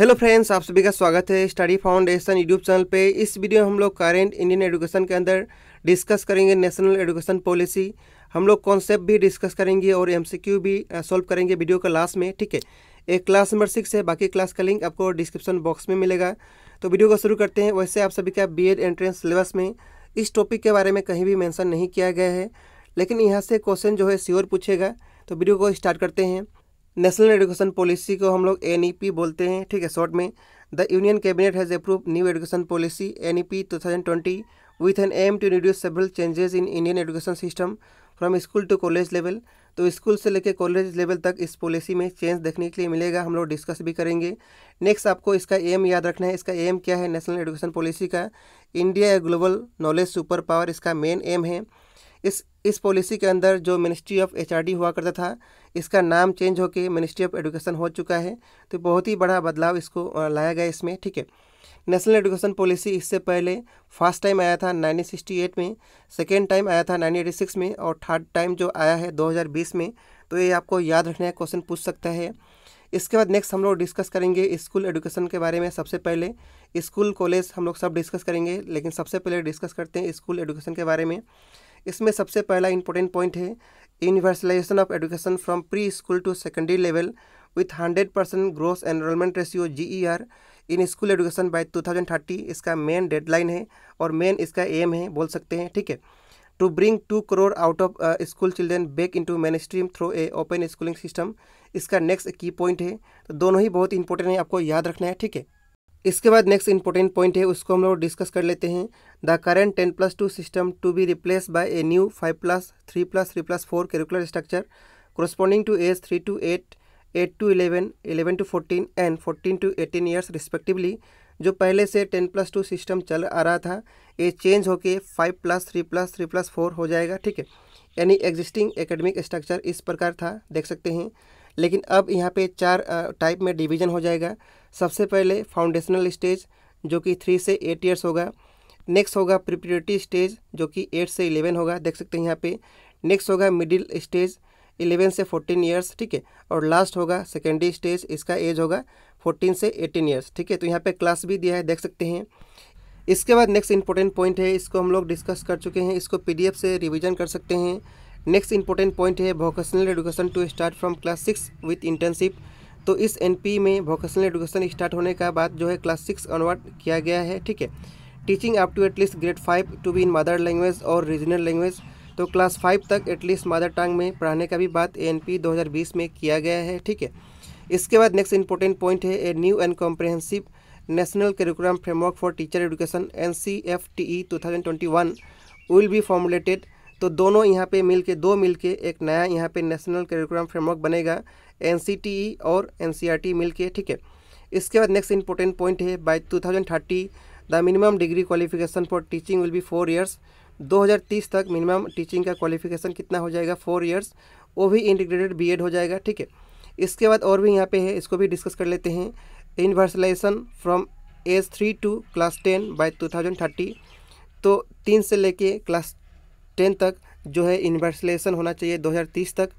hello friends आप सभी का स्वागत है स्टडी फाउंडेशन यूट्यूब चैनल पे इस वीडियो में हम लोग करेंट इंडियन एजुकेशन के अंदर डिस्कस करेंगे नेशनल एजुकेशन पॉलिसी हम लोग कॉन्सेप्ट भी डिस्कस करेंगे और एमसीक्यू भी सॉल्व करेंगे वीडियो का लास्ट में ठीक है एक क्लास नंबर सिक्स है बाकी क्लास का लिंक आपको डिस्क्रिप्शन बॉक्स में मिलेगा तो वीडियो को शुरू करते हैं वैसे आप सभी का बी एंट्रेंस सिलेबस में इस टॉपिक के बारे में कहीं भी मैंसन नहीं किया गया है लेकिन यहाँ से क्वेश्चन जो है श्योर पूछेगा तो वीडियो को स्टार्ट करते हैं नेशनल एजुकेशन पॉलिसी को हम लोग एन बोलते हैं ठीक है शॉर्ट में the union cabinet has approve new education policy N E P two thousand twenty with an aim to reduce several changes in Indian education system from school to college level तो school से लेकर college level तक इस policy में change देखने के लिए मिलेगा हम लोग डिस्कस भी करेंगे नेक्स्ट आपको इसका एम याद रखना है इसका एम क्या है नेशनल एजुकेशन पॉलिसी का India global knowledge super power इसका मेन एम है इस इस पॉलिसी के अंदर जो मिनिस्ट्री ऑफ एच हुआ करता था इसका नाम चेंज होकर मिनिस्ट्री ऑफ एजुकेशन हो चुका है तो बहुत ही बड़ा बदलाव इसको लाया गया इसमें ठीक है नेशनल एजुकेशन पॉलिसी इससे पहले फर्स्ट टाइम आया था 1968 में सेकेंड टाइम आया था 1986 में और थर्ड टाइम जो आया है 2020 में तो ये आपको याद रखने का क्वेश्चन पूछ सकता है इसके बाद नेक्स्ट हम लोग डिस्कस करेंगे स्कूल एजुकेशन के बारे में सबसे पहले स्कूल कॉलेज हम लोग सब डिस्कस करेंगे लेकिन सबसे पहले डिस्कस करते हैं स्कूल एजुकेशन के बारे में इसमें सबसे पहला इंपॉर्टेंट पॉइंट है universalization of from pre school to secondary level with hundred percent growth enrollment ratio G E R in school education thousand thirty इसका मेन डेडलाइन है और मेन इसका एम है बोल सकते हैं ठीक है to bring two crore out of school children back to main stream through a open schooling system इसका नेक्स्ट की पॉइंट है तो दोनों ही बहुत इंपॉर्टेंट है आपको याद रखना है ठीक है इसके बाद नेक्स्ट इंपॉर्टेंट पॉइंट है उसको हम लोग डिस्कस कर लेते हैं the current ten plus two system to be replace by a new five plus three plus three plus four curricular structure corresponding to age three to eight eight to eleven eleven to fourteen and fourteen to eighteen years respectively जो पहले से ten plus two system चल आ रहा था ये change होके five plus three plus three plus four हो जाएगा ठीक है यानी एग्जिस्टिंग एकेडमिक स्ट्रक्चर इस प्रकार था देख सकते हैं लेकिन अब यहाँ पे चार टाइप में डिवीजन हो जाएगा सबसे पहले फाउंडेशनल स्टेज जो कि थ्री से एट ईयर्स होगा नेक्स्ट होगा प्रिपरेटरी स्टेज जो कि एट से इलेवन होगा देख सकते हैं यहाँ पे नेक्स्ट होगा मिडिल स्टेज इलेवन से फोर्टीन ईयर्स ठीक है और लास्ट होगा सेकेंडरी स्टेज इसका एज होगा फोर्टीन से एटीन ईयर्स ठीक है तो यहाँ पे क्लास भी दिया है देख सकते हैं इसके बाद नेक्स्ट इंपॉर्टेंट पॉइंट है इसको हम लोग डिस्कस कर चुके हैं इसको पी से रिविजन कर सकते हैं नेक्स्ट इंपॉर्टेंट पॉइंट है vocational education to start from class six with internship तो इस एनपी में वोकेशनल एडुकेशन स्टार्ट होने का बाद जो है क्लास सिक्स ऑनवर्ड किया गया है ठीक है teaching up to at least grade five to be in mother language और रीजनल लैंग्वेज तो क्लास फाइव तक एटलीस्ट मदर टंग में पढ़ाने का भी बात एन पी में किया गया है ठीक है इसके बाद नेक्स्ट इंपॉर्टेंट पॉइंट है a new and comprehensive national curriculum framework for teacher education N C F T E two thousand twenty one will be formulated तो दोनों यहाँ पे मिलके दो मिलके एक नया यहाँ पे नेशनल करिकुलम फ्रेमवर्क बनेगा एन और एन मिल के ठीक है इसके बाद नेक्स्ट इंपॉर्टेंट पॉइंट है by 2030 the minimum degree qualification for teaching will be four years 2030 तक मिनिमम टीचिंग का क्वालिफिकेशन कितना हो जाएगा फोर ईयर्स वो भी इंटीग्रेटेड बीएड हो जाएगा ठीक है इसके बाद और भी यहाँ पे है इसको भी डिस्कस कर लेते हैं universalization from age three to class ten by two thousand thirty तो तीन से लेके क्लास टेन तक जो है यूनिवर्सलाइजेशन होना चाहिए 2030 तक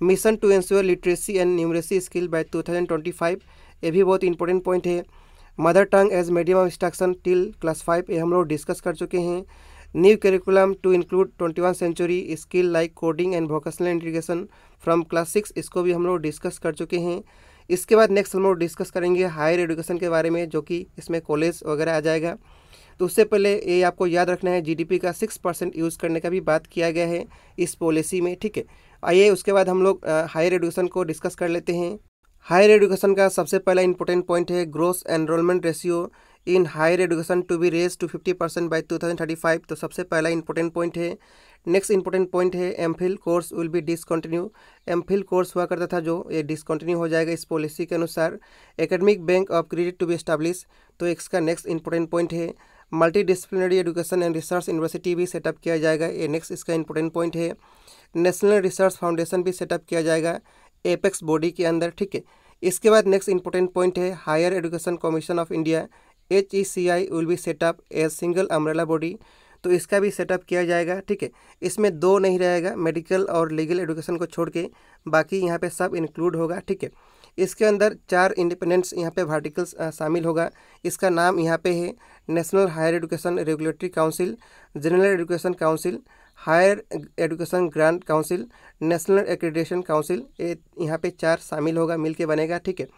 mission to ensure literacy and numeracy skill by 2025 ये भी बहुत इंपॉर्टेंट पॉइंट है mother tongue as medium of instruction till class five ये हम लोग डिस्कस कर चुके हैं new curriculum to include twenty one century skill like coding and vocational integration from class six इसको भी हम लोग डिस्कस कर चुके हैं इसके बाद नेक्स्ट हम लोग डिस्कस करेंगे हायर एजुकेशन के बारे में जो कि इसमें कॉलेज वगैरह आ जाएगा तो उससे पहले ये आपको याद रखना है जीडीपी का सिक्स परसेंट यूज़ करने का भी बात किया गया है इस पॉलिसी में ठीक है आइए उसके बाद हम लोग हायर एडुकेशन को डिस्कस कर लेते हैं हायर एडुकेशन का सबसे पहला इंपॉर्टेंट पॉइंट है gross enrollment ratio in higher education to be raise to fifty percent by two thousand thirty five तो सबसे पहला इंपॉर्टेंट पॉइंट है नेक्स्ट इंपॉर्टेंट पॉइंट है M phil course will be discontinue M phil course हुआ करता था जो ये डिसकंटिन्यू हो जाएगा इस पॉलिसी के अनुसार academic bank of credit to be establish तो इसका नेक्स्ट इंपॉर्टेंट पॉइंट है multi education and research university भी सेटअप किया जाएगा ये नेक्स्ट इसका इंपॉर्टेंट पॉइंट है नेशनल रिसर्च फाउंडेशन भी सेटअप किया जाएगा एपेक्स बॉडी के अंदर ठीक है इसके बाद नेक्स्ट इंपॉर्टेंट पॉइंट है higher education commission of India H E C I will be set up a single umbrella body तो इसका भी सेटअप किया जाएगा ठीक है इसमें दो नहीं रहेगा मेडिकल और लीगल एजुकेशन को छोड़ के बाकी यहाँ पे सब इंक्लूड होगा ठीक है इसके अंदर चार इंडिपेंडेंट्स यहाँ पे वर्टिकल्स शामिल होगा इसका नाम यहाँ पे है national higher education regulatory council general education council higher education grant council national accreditation council ये यहाँ पे चार शामिल होगा मिल बनेगा ठीक है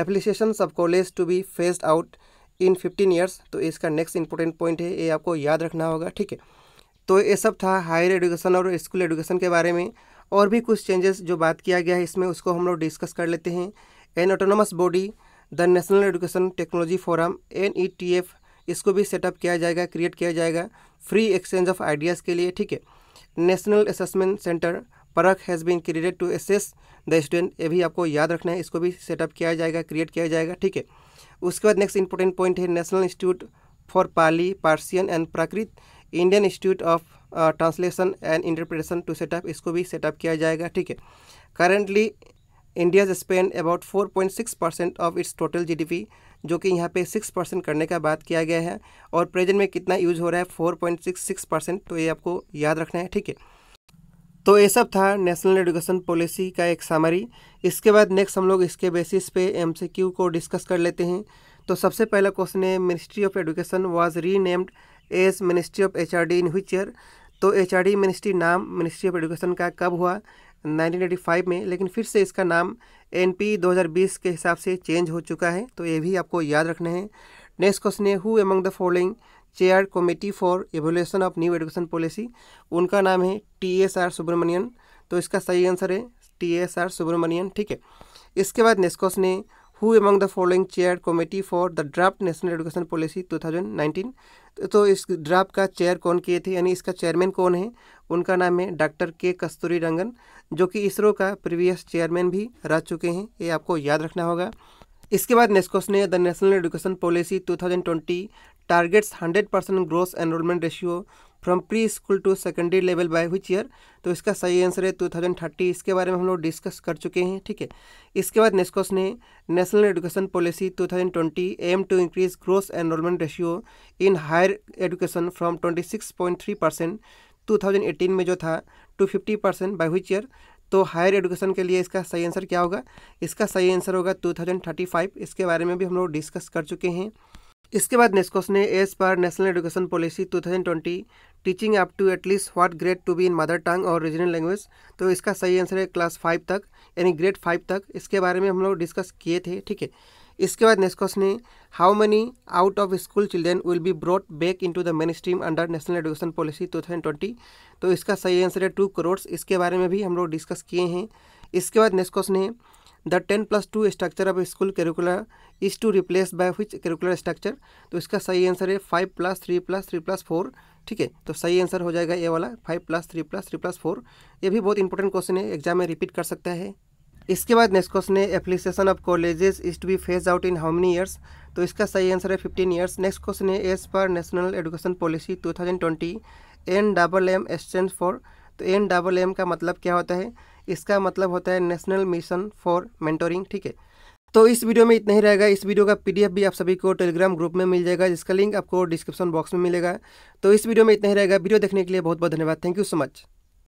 एप्लीकेशन सब college to be phased out in fifteen years तो इसका नेक्स्ट इंपॉर्टेंट पॉइंट है ये आपको याद रखना होगा ठीक है तो ये सब था हायर एजुकेशन और स्कूल एजुकेशन के बारे में और भी कुछ चेंजेस जो बात किया गया है इसमें उसको हम लोग डिस्कस कर लेते हैं an autonomous body the national education technology forum N E T F इसको भी सेटअप किया जाएगा क्रिएट किया जाएगा फ्री एक्सचेंज ऑफ आइडियाज़ के लिए ठीक है national assessment centre Parakh has been created to assess the student ये भी आपको याद रखना है इसको भी सेटअप किया जाएगा क्रिएट किया जाएगा ठीक है उसके बाद नेक्स्ट इंपॉर्टेंट पॉइंट है national institute for Pali Persian and Prakrit Indian institute of translation and interpretation to set up इसको भी सेटअप किया जाएगा ठीक है currently India's spend about 4.6 percent of its total GDP जो कि यहाँ पे 6 परसेंट करने का बात किया गया है और प्रेजेंट में कितना यूज हो रहा है 4.66 परसेंट तो ये आपको याद रखना है ठीक है तो ये सब था नेशनल एजुकेशन पॉलिसी का एक सामरी इसके बाद नेक्स्ट हम लोग इसके बेसिस पे क्यू को डिस्कस कर लेते हैं तो सबसे पहला क्वेश्चन है ministry of education was renamed as ministry of H in which year तो एच मिनिस्ट्री नाम मिनिस्ट्री ऑफ एजुकेशन का कब हुआ 1985 में लेकिन फिर से इसका नाम एन पी 2020 के हिसाब से चेंज हो चुका है तो ये भी आपको याद रखना है नेक्स्ट क्वेश्चन है who among the following chair committee for evolution of new education policy उनका नाम है टी एस आर सुब्रमण्यन तो इसका सही आंसर है टी एस आर सुब्रमण्यन ठीक है इसके बाद नेक्स्ट क्वेश्चन है who among the following chair committee for the draft national education policy 2019 तो इस ड्राफ्ट का चेयर कौन किए थे यानी इसका चेयरमैन कौन है उनका नाम है डॉक्टर के कस्तूरी रंगन जो कि इसरो का प्रीवियस चेयरमैन भी रह चुके हैं ये आपको याद रखना होगा इसके बाद नेस्कोस ने the national education policy 2020 targets hundred percent growth enrollment ratio from pre school to secondary level by which year तो इसका सही आंसर है टू थाउजेंड थर्टी इसके बारे में हम लोग डिस्कस कर चुके हैं ठीक है इसके बाद नेक्स्ट क्वेश्चन है national education policy two thousand twenty aim to increase growth enrollment ratio in higher education from twenty six point three percent two thousand eighteen में जो था to fifty percent by which year तो higher education के लिए इसका सही answer क्या होगा इसका सही आंसर होगा टू थाउजेंड थर्टी फाइव इसके बारे में भी हम लोग डिस्कस कर चुके हैं इसके बाद नेस्कोस ने एज पर national education policy 2020 teaching up to at least what grade to be in mother tongue और रीजनल लैंग्वेज तो इसका सही आंसर है क्लास फाइव तक यानी ग्रेड फाइव तक इसके बारे में हम लोग डिस्कस किए थे ठीक है इसके बाद नेस्कोस ने how many out of school children will be brought back into the main stream under national education policy 2020 तो इसका सही आंसर है टू करोड्स इसके बारे में भी हम लोग डिस्कस किए हैं इसके बाद नेस्कोस ने the ten plus two structure of school curricular is to replace by which curricular structure तो इसका सही आंसर है five plus three plus three plus four ठीक है तो सही आंसर हो जाएगा ये वाला five plus three plus three plus four ये भी बहुत इंपॉर्टेंट क्वेश्चन है एग्जाम में रिपीट कर सकता है इसके बाद नेक्स्ट क्वेश्चन है application of colleges is to B phase out in how many years तो इसका सही आंसर है फिफ्टीन ईयर्स नेक्स्ट क्वेश्चन है एज पर national education policy two thousand twenty N double M exchange for तो N double M का मतलब क्या होता है इसका मतलब होता है नेशनल मिशन फॉर मेंटोरिंग ठीक है तो इस वीडियो में इतना ही रहेगा इस वीडियो का पीडीएफ भी आप सभी को टेलीग्राम ग्रुप में मिल जाएगा जिसका लिंक आपको डिस्क्रिप्शन बॉक्स में मिलेगा तो इस वीडियो में इतना ही रहेगा वीडियो देखने के लिए बहुत बहुत धन्यवाद थैंक यू सो मच